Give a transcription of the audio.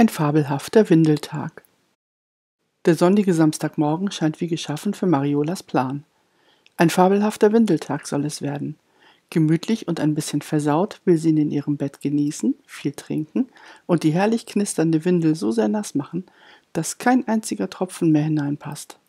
Ein fabelhafter Windeltag. Der sonnige Samstagmorgen scheint wie geschaffen für Mariolas Plan. Ein fabelhafter Windeltag soll es werden. Gemütlich und ein bisschen versaut will sie ihn in ihrem Bett genießen, viel trinken und die herrlich knisternde Windel so sehr nass machen, dass kein einziger Tropfen mehr hineinpasst.